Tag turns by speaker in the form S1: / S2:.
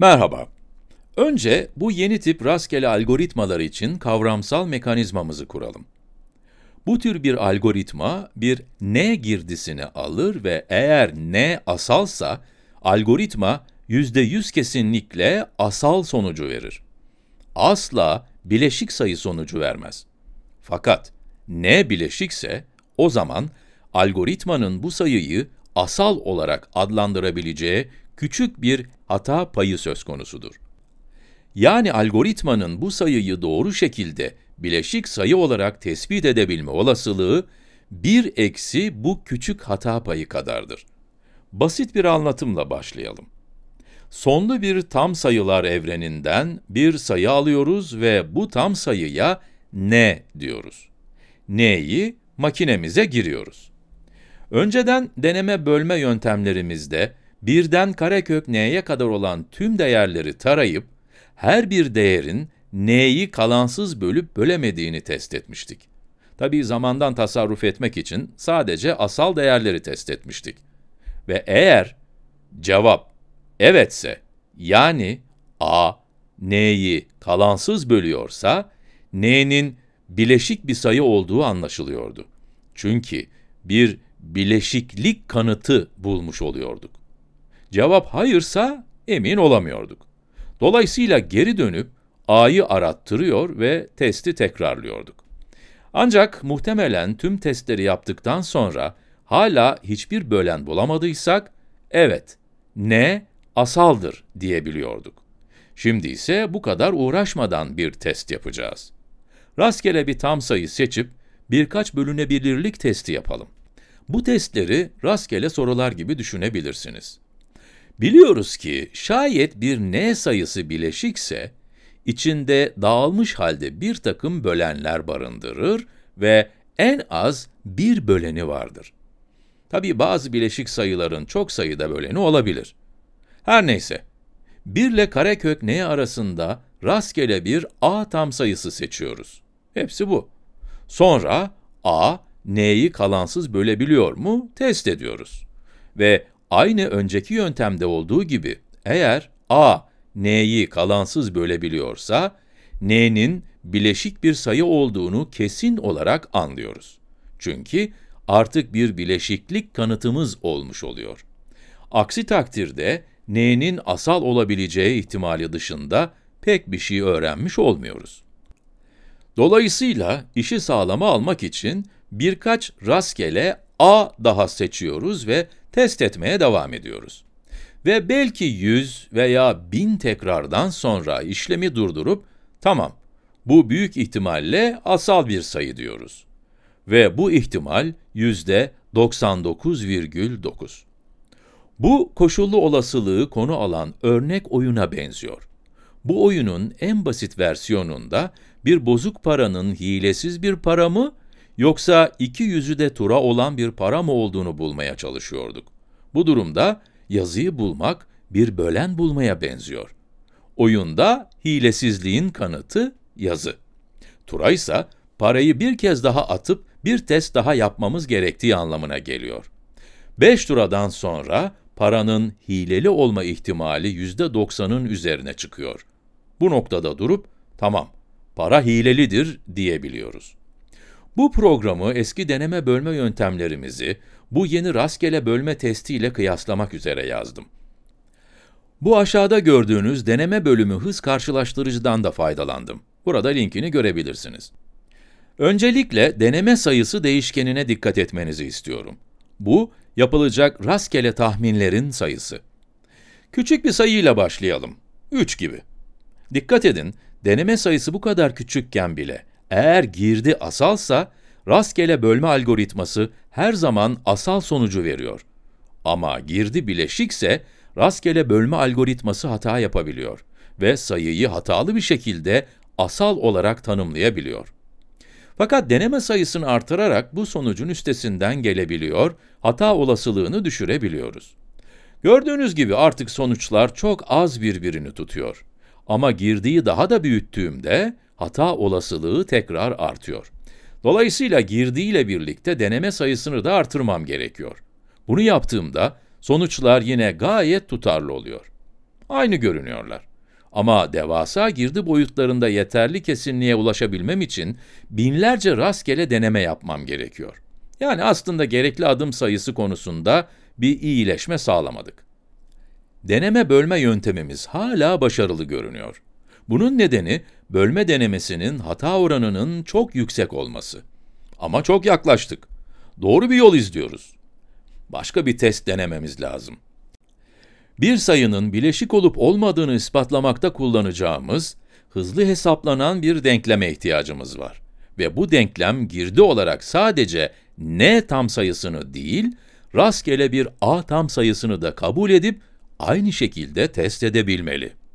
S1: Merhaba. Önce bu yeni tip rastgele algoritmalar için kavramsal mekanizmamızı kuralım. Bu tür bir algoritma bir n girdisini alır ve eğer n asalsa, algoritma %100 kesinlikle asal sonucu verir. Asla bileşik sayı sonucu vermez. Fakat n bileşikse, o zaman algoritmanın bu sayıyı asal olarak adlandırabileceği küçük bir hata payı söz konusudur. Yani algoritmanın bu sayıyı doğru şekilde bileşik sayı olarak tespit edebilme olasılığı 1 eksi bu küçük hata payı kadardır. Basit bir anlatımla başlayalım. Sonlu bir tam sayılar evreninden bir sayı alıyoruz ve bu tam sayıya n diyoruz. n'yi makinemize giriyoruz. Önceden deneme bölme yöntemlerimizde birden karekök n'ye kadar olan tüm değerleri tarayıp, her bir değerin n'yi kalansız bölüp bölemediğini test etmiştik. Tabii zamandan tasarruf etmek için sadece asal değerleri test etmiştik. Ve eğer cevap evetse, yani a n'yi kalansız bölüyorsa, n'nin bileşik bir sayı olduğu anlaşılıyordu. Çünkü bir bileşiklik kanıtı bulmuş oluyorduk. Cevap hayırsa emin olamıyorduk. Dolayısıyla geri dönüp A'yı arattırıyor ve testi tekrarlıyorduk. Ancak muhtemelen tüm testleri yaptıktan sonra hala hiçbir bölen bulamadıysak, evet, N asaldır diyebiliyorduk. Şimdi ise bu kadar uğraşmadan bir test yapacağız. Rastgele bir tam sayı seçip birkaç bölünebilirlik testi yapalım. Bu testleri rastgele sorular gibi düşünebilirsiniz. Biliyoruz ki şayet bir n sayısı bileşikse, içinde dağılmış halde bir takım bölenler barındırır ve en az bir böleni vardır. Tabi bazı bileşik sayıların çok sayıda böleni olabilir. Her neyse, 1 ile karekök n arasında rastgele bir a tam sayısı seçiyoruz. Hepsi bu. Sonra a, n'yi kalansız bölebiliyor mu test ediyoruz. Ve Aynı önceki yöntemde olduğu gibi eğer a n'yi kalansız bölebiliyorsa n'nin bileşik bir sayı olduğunu kesin olarak anlıyoruz. Çünkü artık bir bileşiklik kanıtımız olmuş oluyor. Aksi takdirde n'nin asal olabileceği ihtimali dışında pek bir şey öğrenmiş olmuyoruz. Dolayısıyla işi sağlama almak için birkaç rastgele a daha seçiyoruz ve test etmeye devam ediyoruz. Ve belki 100 veya 1000 tekrardan sonra işlemi durdurup, tamam, bu büyük ihtimalle asal bir sayı diyoruz. Ve bu ihtimal yüzde 99,9. Bu koşullu olasılığı konu alan örnek oyuna benziyor. Bu oyunun en basit versiyonunda bir bozuk paranın hilesiz bir para mı Yoksa iki yüzü de tura olan bir para mı olduğunu bulmaya çalışıyorduk. Bu durumda yazıyı bulmak bir bölen bulmaya benziyor. Oyunda hilesizliğin kanıtı yazı. Tura ise parayı bir kez daha atıp bir test daha yapmamız gerektiği anlamına geliyor. 5 turadan sonra paranın hileli olma ihtimali %90'ın üzerine çıkıyor. Bu noktada durup, tamam, para hilelidir diyebiliyoruz. Bu programı eski deneme bölme yöntemlerimizi bu yeni rastgele bölme testiyle kıyaslamak üzere yazdım. Bu aşağıda gördüğünüz deneme bölümü hız karşılaştırıcıdan da faydalandım. Burada linkini görebilirsiniz. Öncelikle deneme sayısı değişkenine dikkat etmenizi istiyorum. Bu, yapılacak rastgele tahminlerin sayısı. Küçük bir sayıyla başlayalım. 3 gibi. Dikkat edin, deneme sayısı bu kadar küçükken bile eğer girdi asalsa Rastgele bölme algoritması her zaman asal sonucu veriyor. Ama girdi bileşikse rastgele bölme algoritması hata yapabiliyor ve sayıyı hatalı bir şekilde asal olarak tanımlayabiliyor. Fakat deneme sayısını artırarak bu sonucun üstesinden gelebiliyor, hata olasılığını düşürebiliyoruz. Gördüğünüz gibi artık sonuçlar çok az birbirini tutuyor. Ama girdiği daha da büyüttüğümde hata olasılığı tekrar artıyor. Dolayısıyla girdiğiyle birlikte deneme sayısını da artırmam gerekiyor. Bunu yaptığımda sonuçlar yine gayet tutarlı oluyor. Aynı görünüyorlar. Ama devasa girdi boyutlarında yeterli kesinliğe ulaşabilmem için binlerce rastgele deneme yapmam gerekiyor. Yani aslında gerekli adım sayısı konusunda bir iyileşme sağlamadık. Deneme bölme yöntemimiz hala başarılı görünüyor. Bunun nedeni bölme denemesinin hata oranının çok yüksek olması. Ama çok yaklaştık. Doğru bir yol izliyoruz. Başka bir test denememiz lazım. Bir sayının bileşik olup olmadığını ispatlamakta kullanacağımız hızlı hesaplanan bir denkleme ihtiyacımız var. Ve bu denklem girdi olarak sadece n tam sayısını değil, rastgele bir a tam sayısını da kabul edip aynı şekilde test edebilmeli.